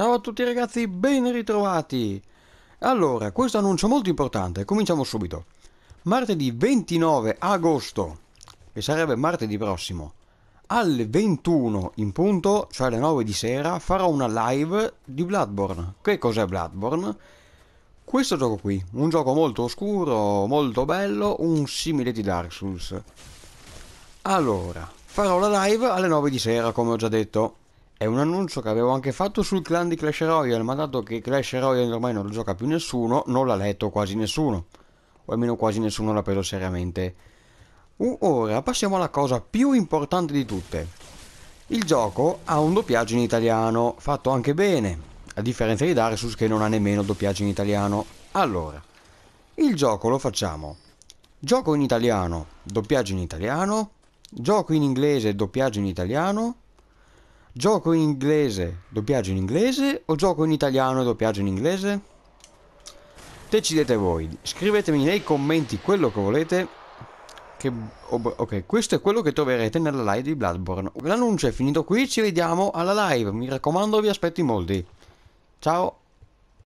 Ciao a tutti ragazzi, ben ritrovati! Allora, questo annuncio molto importante, cominciamo subito. Martedì 29 agosto, che sarebbe martedì prossimo, alle 21 in punto, cioè alle 9 di sera, farò una live di Bloodborne. Che cos'è Bloodborne? Questo gioco qui, un gioco molto oscuro, molto bello, un simile di Dark Souls. Allora, farò la live alle 9 di sera, come ho già detto. È un annuncio che avevo anche fatto sul clan di Clash Royale, ma dato che Clash Royale ormai non lo gioca più nessuno, non l'ha letto quasi nessuno. O almeno quasi nessuno l'ha preso seriamente. Ora passiamo alla cosa più importante di tutte. Il gioco ha un doppiaggio in italiano, fatto anche bene, a differenza di Darsus che non ha nemmeno doppiaggio in italiano. Allora, il gioco lo facciamo. Gioco in italiano, doppiaggio in italiano, gioco in inglese, doppiaggio in italiano, Gioco in inglese, doppiaggio in inglese o gioco in italiano, doppiaggio in inglese? Decidete voi, scrivetemi nei commenti quello che volete. Che, ok, questo è quello che troverete nella live di Bloodborne. L'annuncio è finito qui, ci vediamo alla live. Mi raccomando, vi aspetto in molti. Ciao!